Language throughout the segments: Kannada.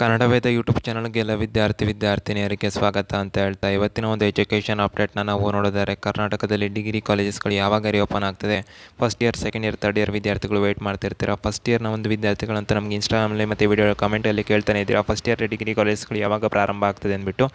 ಕನ್ನಡ ವೇದ ಯೂಟ್ಯೂಬ್ ಚಾನಲ್ಗೆಲ್ಲ ಎಲ್ಲ ವಿದ್ಯಾರ್ಥಿ ವಿದ್ಯಾರ್ಥಿನಿಯರಿಗೆ ಸ್ವಾಗತ ಅಂತ ಹೇಳ್ತಾ ಇವತ್ತಿನ ಒಂದು ಎಜುಕೇಷನ್ ಅಪ್ಡೇಟ್ನ ನಾವು ನೋಡೋದಾದರೆ ಕರ್ನಾಟಕದಲ್ಲಿ ಡಿಗ್ರಿ ಕಾಲೇಜಸ್ಗಳು ಯಾವಾಗ ಓಪನ್ ಆಗ್ತದೆ first year second year third year ವಿದ್ಯಾರ್ಥಿಗಳು ವೇಟ್ ಮಾಡ್ತಿರ್ತೀರಾ ಫಸ್ಟ್ ಇಯರ್ನ ಒಂದು ವಿದ್ಯಾರ್ಥಿಗಳಂತ ನಮಗೆ ಇನ್ಸ್ಟಾಗ್ರಾಮಲ್ಲಿ ಮತ್ತು ವಿಡಿಯೋ ಕಮೆಂಟಲ್ಲಿ ಕೇಳ್ತಾನೆ ಇದ್ದೀರಾ ಫಸ್ಟ್ ಇಯರ್ ಡಿಗ್ರಿ ಕಾಲೇಜ್ಗಳು ಯಾವಾಗ ಪ್ರಾರಂಭ ಆಗ್ತದೆ ಅಂದ್ಬಿಟ್ಟು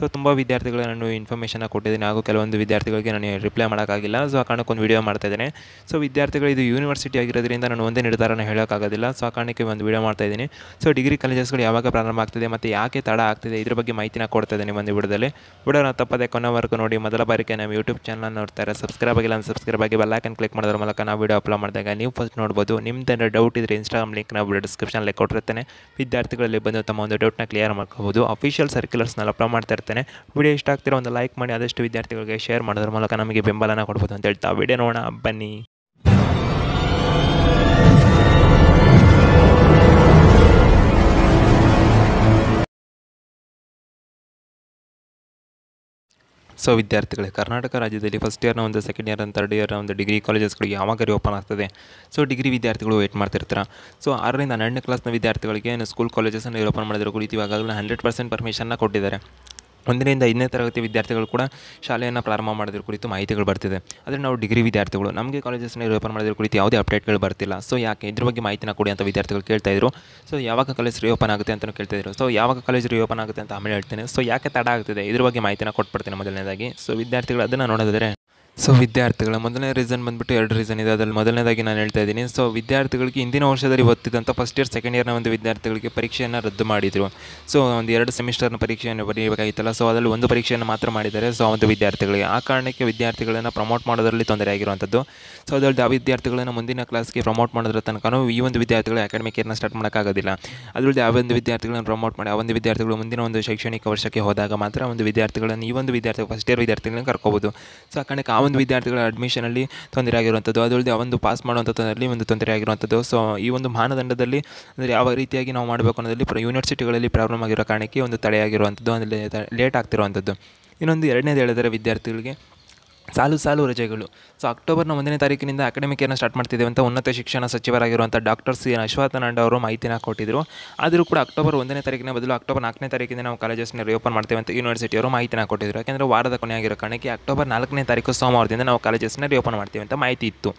ಸೊ ತುಂಬ ವಿದ್ಯಾರ್ಥಿಗಳು ನಾನು ಇನ್ಫಾರ್ಮೇಷನ್ನ ಕೊಟ್ಟಿದ್ದೀನಿ ಹಾಗೂ ಕೆಲವೊಂದು ವಿದ್ಯಾರ್ಥಿಗಳಿಗೆ ನಾನು ರಿಪ್ಲೈ ಮಾಡೋಕ್ಕಾಗಿಲ್ಲ ಸೊ ಆ ಕಾರಣಕ್ಕೆ ಒಂದು ವಿಡಿಯೋ ಮಾಡ್ತಾಯಿದ್ದೀನಿ ಸೊ ವಿದ್ಯಾರ್ಥಿಗಳು ಇದು ಯೂನಿವರ್ಸಿಟಿ ಆಗಿರೋದ್ರಿಂದ ನಾನು ಒಂದೇ ನಿರ್ಧಾರನ ಹೇಳೋಕ್ಕಾಗೋದಿಲ್ಲ ಸೊ ಆ ಕಾರಣಕ್ಕೆ ಒಂದು ವಿಡಿಯೋ ಮಾಡ್ತಾಯಿದ್ದೀನಿ ಸೊ ಡಿಗ್ರಿ ಕಾಲೇಜಸ್ಗಳು ಯಾವಾಗ ಪ್ರಾರಂಭ ಆಗ್ತದೆ ಮತ್ತು ಯಾಕೆ ತಡ ಆಗ್ತಿದೆ ಇದ್ರ ಬಗ್ಗೆ ಮಾಹಿತಿನ ಕೊಡ್ತದೆ ನಿಮ್ಮ ಒಂದು ವಿಡಿಯೋದಲ್ಲಿ ವಿಡಿಯೋನ ತಪ್ಪದೆ ಕೊನೆವರೆಗೂ ನೋಡಿ ಮೊದಲ ಬಾರಿಗೆ ನಮ್ಮ ಯೂಟ್ಯೂಬ್ ಚಾನಲ್ ನೋಡ್ತಾರೆ ಸಬ್ಸ್ಕ್ರೈಬ್ ಆಗಿಲ್ಲ ಸಬ್ಸ್ಕ್ರೈಬ್ ಆಗಿ ಬೆಲ್ಲಾಕನ್ ಕ್ಲಿಕ್ ಮಾಡೋದ್ರ ಮೂಲಕ ನಾವು ವಿಡಿಯೋ ಅಪ್ಲೋಡ್ ಮಾಡಿದಾಗ ನೀವು ಫಸ್ಟ್ ನೋಡ್ಬೋದು ನಿಮ್ದೇನೋ ಡೌಟ್ ಇದ್ರೆ ಇನ್ಸ್ಟಾಗ್ರಾಮ್ ಲಿಂಕ್ ನಾವು ಡಿಸ್ಕ್ರಿಪ್ಷನಲ್ಲಿ ಕೊಟ್ಟಿರ್ತೇನೆ ವಿದ್ಯಾರ್ಥಿಗಳಲ್ಲಿ ಬಂದು ತಮ್ಮ ಒಂದು ಡೌಟ್ನ ಕ್ಲಿಯರ್ ಮಾಡ್ಕೋಬೋದು ಅಫಿಷಿಯಲ್ ಸರ್ಕ್ಯುಲರ್ಸ್ನಲ್ಲಿ ಅಪ್ಲೋಡ್ ಮಾಡ್ತಾ ಇರ್ತೇನೆ ವಿಡಿಯೋ ಇಷ್ಟ ಆಗ್ತಿರೋ ಒಂದು ಲೈಕ್ ಮಾಡಿ ಆದಷ್ಟು ವಿದ್ಯಾರ್ಥಿಗಳಿಗೆ ಶೇರ್ ಮಾಡೋದ್ರ ಮೂಲಕ ನಮಗೆ ಬೆಂಬಲನ ಕೊಡ್ಬೋದು ಅಂತ ಹೇಳ್ತಾ ವಿಡಿಯೋ ನೋಡೋಣ ಬನ್ನಿ ಸೊ ವಿದ್ಯಾರ್ಥಿಗಳೇ ಕರ್ನಾಟಕ ರಾಜ್ಯದಲ್ಲಿ ಫಸ್ಟ್ ಇಯರ್ನ ಒಂದು ಸೆಕೆಂಡ್ ಇಯರ್ ಥರ್ಡ್ ತರ್ಡ್ ಇಯರ್ನ ಒಂದು ಡಿಗ್ರಿ ಕಾಲೇಜಸ್ಗಳಿಗೆ ಯಾವಾಗ ಓಪನ್ ಆಗ್ತದೆ ಸೊ ಡಿಗ್ರಿ ವಿದ್ಯಾರ್ಥಿಗಳು ವೇಟ್ ಮಾಡ್ತಿರ್ತಾರೆ ಸೊ ಆರರಿಂದ ಹನ್ನೆರಡನೇ ಕ್ಲಾಸ್ನ ವಿದ್ಯಾರ್ಥಿಗಳಿಗೆ ಸ್ಕೂಲ್ ಕಾಲೇಜಸನ್ನು ಓಪನ್ ಮಾಡಿದ್ರು ಕುರಿತು ಇವಾಗಲೇ ಹಂಡ್ರೆಡ್ ಪರ್ಸೆಂಟ್ ಪರ್ಮಿಷನ್ನ ಕೊಟ್ಟಿದ್ದಾರೆ ಒಂದರಿಂದ ಐದನೇ ತರಗತಿ ವಿದ್ಯಾರ್ಥಿಗಳು ಕೂಡ ಶಾಲೆಯನ್ನು ಪ್ರಾರಂಭ ಮಾಡಿದ್ರ ಕುರಿತು ಮಾಹಿತಿಗಳು ಬರ್ತಿದೆ ಆದರೆ ನಾವು ಡಿಗ್ರಿ ವಿದ್ಯಾರ್ಥಿಗಳು ನಮಗೆ ಕಾಲೇಜಸ್ನ ರಿಓಪನ್ ಮಾಡಿದ್ರ ಕುರಿತು ಯಾವುದೇ ಅಪ್ಡೇಟ್ಗಳು ಬರ್ತಿಲ್ಲ ಸೊ ಯಾಕೆ ಇದ್ರ ಬಗ್ಗೆ ಮಾಹಿತಿನ ಕೊಡಿ ಅಂತ ವಿದ್ಯಾರ್ಥಿಗಳು ಕೇಳ್ತಾಯಿದ್ರು ಸೊ ಯಾವಾಗ ಕಾಲೇಜ್ ರಿಓಪನ್ ಆಗುತ್ತೆ ಅಂತಲೂ ಕೇಳ್ತಾಯಿದ್ರು ಸೊ ಯಾವಾಗ ಕಾಲೇಜ್ ರಿಓಪನ್ ಆಗುತ್ತೆ ಅಂತ ಆಮೇಲೆ ಹೇಳ್ತೇನೆ ಸೊ ಯಾಕೆ ತಡ ಆಗ್ತಿದೆ ಇದ್ರ ಬಗ್ಗೆ ಮಾಹಿತಿನ ಕೊಟ್ಬಿಡ್ತೀನಿ ಮೊದಲನೇದಾಗಿ ಸೊ ವಿದ್ಯಾರ್ಥಿಗಳು ಅದನ್ನು ನೋಡೋದಾದರೆ ಸೊ ವಿದ್ಯಾರ್ಥಿಗಳ ಮೊದಲನೇ ರೀಸನ್ ಬಂದ್ಬಿಟ್ಟು ಎರಡು ರೀಸನ್ ಇದೆ ಅದರಲ್ಲಿ ಮೊದಲನೇದಾಗಿ ನಾನು ಹೇಳ್ತಾ ಇದ್ದೀನಿ ಸೊ ವಿದ್ಯಾರ್ಥಿಗಳಿಗೆ ಹಿಂದಿನ ವರ್ಷದಲ್ಲಿ ಓದ್ತಿದ್ದಂಥ ಫಸ್ಟ್ ಇಯರ್ ಸೆಕೆಂಡ್ ಇಯರ್ನ ಒಂದು ವಿದ್ಯಾರ್ಥಿಗಳಿಗೆ ಪರೀಕ್ಷೆಯನ್ನು ರದ್ದು ಮಾಡಿದರು ಸೊ ಒಂದು ಎರಡು ಸೆಮಿಸ್ಟರ್ನ ಪರೀಕ್ಷೆಯನ್ನು ಬರೀಬೇಕಾಗಿತ್ತಲ್ಲ ಸೊ ಅದರಲ್ಲಿ ಒಂದು ಪರೀಕ್ಷೆಯನ್ನು ಮಾತ್ರ ಮಾಡಿದ್ದಾರೆ ಸೊ ಒಂದು ವಿದ್ಯಾರ್ಥಿಗಳಿಗೆ ಆ ಕಾರಣಕ್ಕೆ ವಿದ್ಯಾರ್ಥಿಗಳನ್ನು ಪ್ರಮೋಟ್ ಮಾಡೋದರಲ್ಲಿ ತೊಂದರೆ ಆಗಿರುವಂಥದ್ದು ಸೊ ಅದರಲ್ಲಿ ಆ ವಿದ್ಯಾರ್ಥಿಗಳನ್ನು ಮುಂದಿನ ಕ್ಲಾಸ್ಗೆ ಪ್ರಮೋಟ್ ಮಾಡೋದ್ರ ತನಕ ಈ ಒಂದು ವಿದ್ಯಾರ್ಥಿಗಳು ಅಕಾಡೆಮಿಕ್ ಇಯರ್ನ ಸ್ಟಾರ್ಟ್ ಮಾಡೋಕ್ಕಾಗೋದಿಲ್ಲ ಅದರಲ್ಲಿ ಆ ಒಂದು ವಿದ್ಯಾರ್ಥಿಗಳನ್ನು ಪ್ರಮೋಟ್ ಮಾಡಿ ಆ ಒಂದು ವಿದ್ಯಾರ್ಥಿಗಳು ಮುಂದಿನ ಒಂದು ಶೈಕ್ಷಣಿಕ ವರ್ಷಕ್ಕೆ ಹೋದಾಗ ಮಾತ್ರ ಒಂದು ವಿದ್ಯಾರ್ಥಿಗಳನ್ನು ಈ ಒಂದು ವಿದ್ಯಾರ್ಥಿ ಫಸ್ಟ್ ಇಯರ್ ವಿದ್ಯಾರ್ಥಿಗಳನ್ನ ಕರ್ಕೋಬೋದು ಸೊ ಆ ಕಾರಣಕ್ಕೆ ಆ ಒಂದು ವಿದ್ಯಾರ್ಥಿಗಳ ಅಡ್ಮಿಷನಲ್ಲಿ ತೊಂದರೆ ಆಗಿರುವಂಥದ್ದು ಅದಲ್ಲದೆ ಒಂದು ಪಾಸ್ ಮಾಡುವಂಥ ಒಂದು ತೊಂದರೆ ಆಗಿರುವಂಥದ್ದು ಸೊ ಈ ಒಂದು ಮಾನದಂಡದಲ್ಲಿ ಅಂದರೆ ಯಾವ ರೀತಿಯಾಗಿ ನಾವು ಮಾಡಬೇಕು ಅನ್ನೋದಲ್ಲಿ ಯೂನಿವರ್ಸಿಟಿಗಳಲ್ಲಿ ಪ್ರಾಬ್ಲಮ್ ಆಗಿರೋ ಕಾರಣಕ್ಕೆ ಒಂದು ತಡೆಯಾಗಿರುವಂಥದ್ದು ಅಂದರೆ ಲೇಟ್ ಆಗ್ತಿರುವಂಥದ್ದು ಇನ್ನೊಂದು ಎರಡನೇದು ಹೇಳಿದರೆ ವಿದ್ಯಾರ್ಥಿಗಳಿಗೆ ಸಾಲು ಸಾಲು ರಜೆಗಳು ಸೊ ಅಕ್ಟೋಬರ್ನ ಒಂದನೇ ತಾರೀಕಿನಿಂದ ಅಕಾಡೆಮಿಕ್ ಸ್ಟಾರ್ಟ್ ಮಾಡ್ತಿದ್ದೇವೆ ಅಂತ ಉನ್ನತ ಶಿಕ್ಷಣ ಸಚಿವರಾಗಿರುವಂಥ ಡಾಕ್ಟರ್ ಸಿ ಎನ್ ಅಶ್ವಥನಾಂಡ ಅವರು ಮಾಹಿತಿನ ಕೊಟ್ಟಿದ್ದರು ಆದರೂ ಕೂಡ ಅಕ್ಟೋಬರ್ ಒಂದನೇ ತಾರೀಕಿನ ಬದಲು ಅಕ್ಟೋಬರ್ ನಾಲ್ಕನೇ ತಾರೀಕಿಂದ ನಾವು ಕಾಲೇಜಸ್ನ ರಿಓಪನ್ ಮಾಡ್ತೇವೆ ಅಂತ ಅವರು ಮಾಹಿತಿನ ಕೊಟ್ಟಿದ್ದರು ಯಾಕೆಂದರೆ ವಾರದ ಕೊನೆಯಾಗಿರೋ ಕಾರಣಕ್ಕೆ ಅಕ್ಟೋಬರ್ ನಾಲ್ಕನೇ ತಾರೀಕು ಸೋಮವಾರದಿಂದ ನಾವು ಕಾಲೇಜಸ್ನ ರಿಓಪನ್ ಮಾಡ್ತೇವೆ ಅಂತ ಮಾಹಿತಿ ಇತ್ತು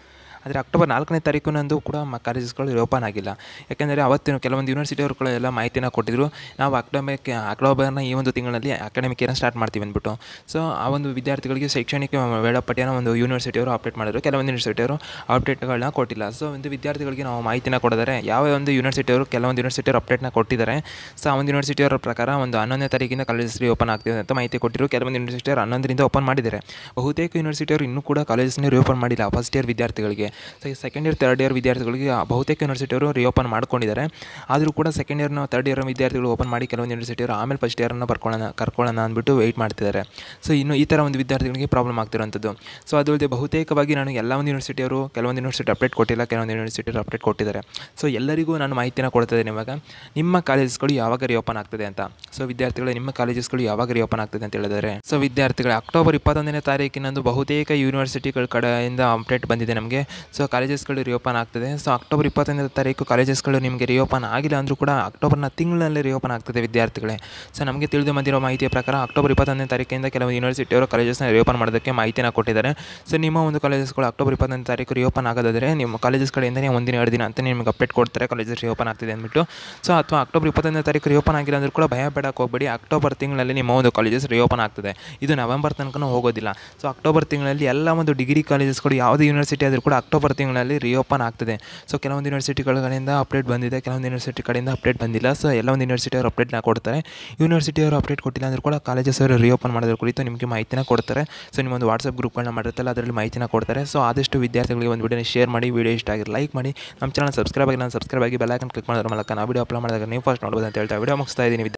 ಆದರೆ ಅಕ್ಟೋಬರ್ ನಾಲ್ಕನೇ ತಾರೀಕಿನಂದು ಕೂಡ ಕಾಲೇಜಸ್ಗಳು ಓಪನ್ ಆಗಿಲ್ಲ ಯಾಕೆಂದರೆ ಅವತ್ತಿನ ಕೆಲವೊಂದು ಯೂನಿವರ್ಸಿಟಿಯವರು ಎಲ್ಲ ಮಾಹಿತಿನ ಕೊಟ್ಟಿದ್ದರು ನಾವು ಅಕ್ಟೋಬರ್ಗೆ ಅಕ್ಟೋಬರ್ನ ಈ ಒಂದು ತಿಂಗಳಲ್ಲಿ ಅಕಾಡೆಮಿಕ್ ಏನೋ ಸ್ಟಾರ್ಟ್ ಮಾಡ್ತೀವಿ ಅಂದ್ಬಿಟ್ಟು ಸೊ ಆ ಒಂದು ವಿದ್ಯಾರ್ಥಿಗಳಿಗೆ ಶೈಕ್ಷಣಿಕ ವೇಳಾಪಟ್ಟಿಯನ್ನು ಒಂದು ಯೂನಿವರ್ಸಿಟಿಯವರು ಅಪ್ಡೇಟ್ ಮಾಡಿದ್ರು ಕೆಲವೊಂದು ಯೂನಿವರ್ಸಿಟಿಯವರು ಅಪ್ಡೇಟ್ಗಳನ್ನ ಕೊಟ್ಟಿಲ್ಲ ಸೊ ಒಂದು ವಿದ್ಯಾರ್ಥಿಗಳಿಗೆ ನಾವು ಮಾಹಿತಿನ ಕೊಡಿದರೆ ಯಾವ ಒಂದು ಯೂನಿವರ್ಸಿಟಿಯವರು ಕೆಲವೊಂದು ಯೂನಿವರ್ಸಿಟಿಯವರು ಅಪ್ಡೇಟ್ನ ಕೊಟ್ಟಿದ್ದಾರೆ ಸೊ ಆ ಒಂದು ಯೂನಿವರ್ಸಿಟಿಯವರ ಪ್ರಕಾರ ಒಂದು ಹನ್ನೊಂದನೇ ತಾರೀಕಿನ ಕಾಲೇಜಸ್ ಓಪನ್ ಆಗ್ತಿದೆ ಅಂತ ಮಾಹಿತಿ ಕೊಟ್ಟಿರು ಕೆಲವೊಂದು ಯೂನಿವರ್ಸಿಟಿಯವರು ಹನ್ನೊಂದರಿಂದ ಓಪನ್ ಮಾಡಿದ್ದಾರೆ ಬಹುತೇಕ ಯೂನಿವರ್ಸಿಟಿಯವರು ಇನ್ನೂ ಕೂಡ ಕಾಲೇಜಸ್ನ ಓಪನ್ ಮಾಡಿಲ್ಲ ಫಸ್ಟ್ ಇಯರ್ ವಿದ್ಯಾರ್ಥಿಗಳಿಗೆ so second year third year ವಿದ್ಯಾರ್ಥಿಗಳಿಗೆ ಬಹುತೇಕ ಯೂನಿವರ್ಸಿಟಿಯವರು ರಿಓಪನ್ ಮಾಡ್ಕೊಂಡಿದ್ದಾರೆ ಆದರೂ ಕೂಡ ಸೆಕೆಂಡ್ ಇಯರ್ನ ಥರ್ಡ್ ಇಯರ್ ವಿದ್ಯಾರ್ಥಿಗಳು ಓಪನ್ ಮಾಡಿ ಕೆಲವೊಂದು ಯೂನಿವರ್ಸಿಟಿಯವರು ಆಮೇಲೆ ಫಸ್ಟ್ ಇಯರನ್ನು ಬರ್ಕೊಳ್ಳೋಣ ಕರ್ಕೊಳ್ಳೋಣ ಅಂದ್ಬಿಟ್ಟು ವೆಯ್ಟ್ ಮಾಡ್ತಿದ್ದಾರೆ ಸೊ ಇನ್ನು ಈ ಥರ ಒಂದು ವಿದ್ಯಾರ್ಥಿಗಳಿಗೆ ಪ್ರಾಬ್ಲಮ್ ಆಗ್ತಿರುವಂಥದ್ದು ಸೊ ಅದಲ್ಲದೆ ಬಹುತೇಕವಾಗಿ ನಾನು ಎಲ್ಲ ಒಂದು ಯೂನಿವರ್ಸಿಟಿಯವರು ಕೆಲವೊಂದು ಯೂನಿವರ್ಸಿಟಿ ಅಪ್ಡೇಟ್ ಕೊಟ್ಟಿಲ್ಲ ಕೆಲವೊಂದು ಯೂನಿವರ್ಸಿಟಿಯವರು ಅಪ್ಡೇಟ್ ಕೊಟ್ಟಿದ್ದಾರೆ ಸೊ ಎಲ್ಲರಿಗೂ ನಾನು ಮಾಹಿತಿನ ಕೊಡ್ತಾ ಇವಾಗ ನಿಮ್ಮ ಕಾಲೇಜಸ್ಗಳು ಯಾವಾಗ ರಿಓಪನ್ ಆಗ್ತದೆ ಅಂತ ಸೊ ವಿದ್ಯಾರ್ಥಿಗಳು ನಿಮ್ಮ ಕಾಲೇಜಸ್ಗಳು ಯಾವಾಗ ರಿಓಪನ್ ಆಗ್ತದೆ ಅಂತ ಹೇಳಿದರೆ ಸೊ ವಿದ್ಯಾರ್ಥಿಗಳು ಅಕ್ಟೋಬರ್ ಇಪ್ಪತ್ತೊಂದನೇ ತಾರೀಕಿನಂದು ಬಹುತೇಕ ಯೂನಿವರ್ಸಿಟಿಗಳ ಕಡೆಯಿಂದ ಅಪ್ಡೇಟ್ ಬಂದಿದೆ ನಮಗೆ ಸೊ ಕಾಲೇಜಸ್ಗಳು ರಿಓಪನ್ ಆಗ್ತದೆ ಸೊ ಅಕ್ಟೋಬರ್ ಇಪ್ಪತ್ತನೇ ತಾರೀಕು ಕಾಲೇಜಸ್ಗಳು ನಿಮಗೆ ರಿಓಪನ್ ಆಗಿಲ್ಲ ಅಂದರೂ ಕೂಡ ಅಕ್ಟೋಬರ್ನ ತಿಂಗಳಲ್ಲಿ ರಿಓಪನ್ ಆಗ್ತದೆ ವಿದ್ಯಾರ್ಥಿಗಳೇ ಸೊ ನಮಗೆ ತಿಳಿದು ಬಂದಿರೋ ಮಾಹಿತಿಯ ಪ್ರಕಾರ ಅಕ್ಟೋಬರ್ ಇಪ್ಪತ್ತೊಂದನೇ ತಾರೀಕಿಂದ ಕೆಲವು ಯೂನಿವರ್ಸಿಟಿಯವರು ಕಾಲೇಜಸ್ನ ರಿಓಪನ್ ಮಾಡೋದಕ್ಕೆ ಮಾಹಿತಿನ ಕೊಟ್ಟಿದ್ದಾರೆ ಸೊ ನಿಮ್ಮ ಒಂದು ಕಾಲೇಜಸ್ಗಳು ಅಕ್ಟೋಬರ್ ಇಪ್ಪತ್ತೊಂದನೇ ತಾರೀಕು ರಿಓಪನ್ ಆಗೋದಾದರೆ ನಿಮ್ಮ ಕಾಲೇಜಸ್ ಕಡೆಯಿಂದನೇ ಒಂದಿನ ಎರಡು ದಿನ ಅಂತ ನಿಮಗೆ ಅಪ್ಡೇಟ್ ಕೊಡ್ತಾರೆ ಕಾಲೇಜಸ್ ರಿಓಪನ್ ಆಗ್ತಿದೆ ಅಂದ್ಬಿಟ್ಟು ಸೊ ಅಥವಾ ಅಕ್ಟೋಬರ್ ಇಪ್ಪತ್ತೊಂದನೇ ತಾರೀಕು ರಿಓಪನ್ ಆಗಿಲ್ಲ ಅಂದ್ರೂ ಕೂಡ ಭಯ ಬೇಡಕ್ಕೆ ಹೋಗಬೇಡಿ ಅಕ್ಟೋಬರ್ ತಿಂಗಳಲ್ಲಿ ನಿಮ್ಮ ಒಂದು ಕಾಲೇಜಸ್ ರಿಓಪನ್ ಆಗ್ತದೆ ಇದು ನವೆಂಬರ್ ತನಕ ಹೋಗೋದಿಲ್ಲ ಸೊ ಅಕ್ಟೋಬರ್ ತಿಂಗಳಲ್ಲಿ ಎಲ್ಲ ಒಂದು ಡಿಗ್ರಿ ಕಾಲೇಜಸ್ಗಳು ಯಾವುದೇ ಯೂನಿವರ್ಸಿಟಿ ಆದರೂ ಕೂಡ ಅಕ್ಟೋಬರ್ ಅಕ್ಟೋಬರ್ ತಿಂಗಳಲ್ಲಿ ರಿಓಪನ್ ಆಗ್ತದೆ ಸೊ ಕೆಲವೊಂದು ಯೂನಿವರ್ಸಿಟಿಗಳಿಂದ ಅಪ್ಡೇಟ್ ಬಂದಿದೆ ಕೆಲವೊಂದು ಯೂನಿವರ್ಸಿಟಿ ಕಡೆಯಿಂದ ಅಪ್ಡೇಟ್ ಬಂದಿಲ್ಲ ಸೊ ಒಂದು ಯೂನಿವರ್ಸಿಟಿಯವರು ಅಪ್ಡೇಟ್ನ ಕೊಡ್ತಾರೆ ಯೂನಿವರ್ಸಿಟಿಯವರು ಅಪ್ಡೇಟ್ ಕೊಟ್ಟಿಲ್ಲ ಅಂದ್ರೆ ಕೂಡ ಕಾಲೇಜಸ್ ಅವರು ರಿಓಪನ್ ಮಾಡೋದ್ರ ಕುರಿತು ನಿಮಗೆ ಮಾಹಿತಿನ ಕೊಡ್ತಾರೆ ಸೊ ನಿಮ್ಮೊಂದು ವಾಟ್ಸಪ್ ಗ್ರೂಪ್ಗಳನ್ನ ಮಾಡಿರ್ತಾರೆ ಅದರಲ್ಲಿ ಮಾಹಿತಿನ ಕೊಡ್ತಾರೆ ಸೊ ಆದಷ್ಟು ವಿದ್ಯಾರ್ಥಿಗಳಿಗೆ ಒಂದು ವಿಡಿಯೋ ಶೇರ್ ಮಾಡಿ ವಿಡಿಯೋ ಇಷ್ಟ ಆಗಿರೋ ಲೈಕ್ ಮಾಡಿ ನಮ್ಮ ಚಾನಲ್ ಸಬ್ಸ್ಕ್ರೈಬ್ ಆಗಿ ನಾನು ಸಬ್ಸ್ಕ್ರೈಬ್ ಆಗಿ ಬೆಲ್ಲೈಕನ್ ಕ್ಲಿಕ್ ಮಾಡೋದ್ರ ಮೂಲಕ ನಾವು ವೀಡಿಯೋ ಅಪ್ಲೋಡ್ ಮಾಡಿದಾಗ ನೀವು ಫಸ್ಟ್ ನೋಡ್ಬೋದು ಅಂತ ಹೇಳ್ತಾ ವೀಡಿಯೋ ಮುಗಿಸ್ತಾ ಇದ್ದೀನಿ